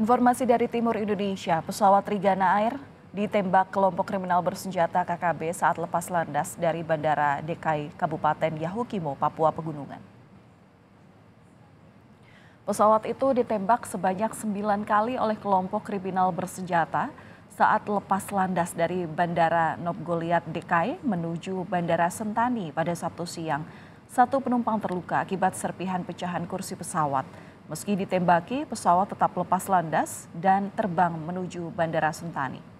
Informasi dari timur Indonesia, pesawat Trigana Air ditembak kelompok kriminal bersenjata KKB saat lepas landas dari Bandara DKI Kabupaten Yahukimo, Papua Pegunungan. Pesawat itu ditembak sebanyak sembilan kali oleh kelompok kriminal bersenjata saat lepas landas dari Bandara Nobgoliat DKI menuju Bandara Sentani pada Sabtu siang. Satu penumpang terluka akibat serpihan pecahan kursi pesawat. Meski ditembaki, pesawat tetap lepas landas dan terbang menuju Bandara Sentani.